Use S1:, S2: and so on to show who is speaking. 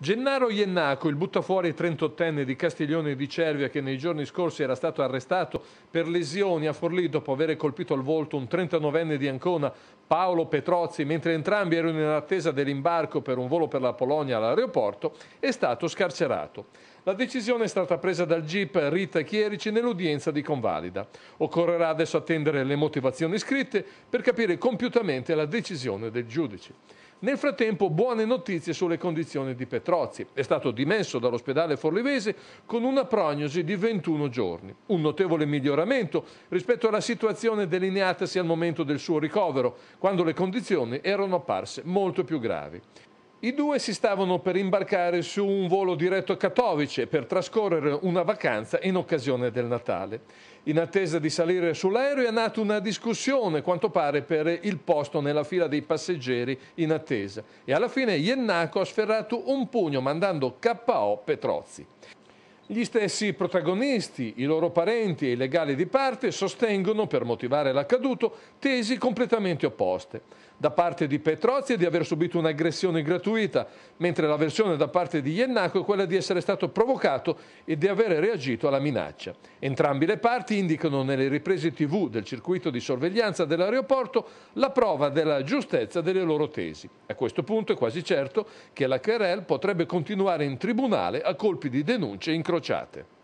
S1: Gennaro Iennaco, il buttafuori 38enne di Castiglione di Cervia che nei giorni scorsi era stato arrestato per lesioni a Forlì dopo aver colpito al volto un 39enne di Ancona, Paolo Petrozzi, mentre entrambi erano in attesa dell'imbarco per un volo per la Polonia all'aeroporto, è stato scarcerato. La decisione è stata presa dal GIP Rita Chierici nell'udienza di convalida. Occorrerà adesso attendere le motivazioni scritte per capire compiutamente la decisione del giudice. Nel frattempo buone notizie sulle condizioni di Petrozzi. È stato dimesso dall'ospedale forlivese con una prognosi di 21 giorni. Un notevole miglioramento rispetto alla situazione delineatasi al momento del suo ricovero, quando le condizioni erano apparse molto più gravi. I due si stavano per imbarcare su un volo diretto a Katowice per trascorrere una vacanza in occasione del Natale. In attesa di salire sull'aereo è nata una discussione, quanto pare, per il posto nella fila dei passeggeri in attesa. E alla fine Iennaco ha sferrato un pugno mandando KO Petrozzi. Gli stessi protagonisti, i loro parenti e i legali di parte sostengono, per motivare l'accaduto, tesi completamente opposte. Da parte di Petrozzi è di aver subito un'aggressione gratuita, mentre la versione da parte di Iennaco è quella di essere stato provocato e di aver reagito alla minaccia. Entrambi le parti indicano nelle riprese tv del circuito di sorveglianza dell'aeroporto la prova della giustezza delle loro tesi. A questo punto è quasi certo che la Querel potrebbe continuare in tribunale a colpi di denunce incrociate incrociate.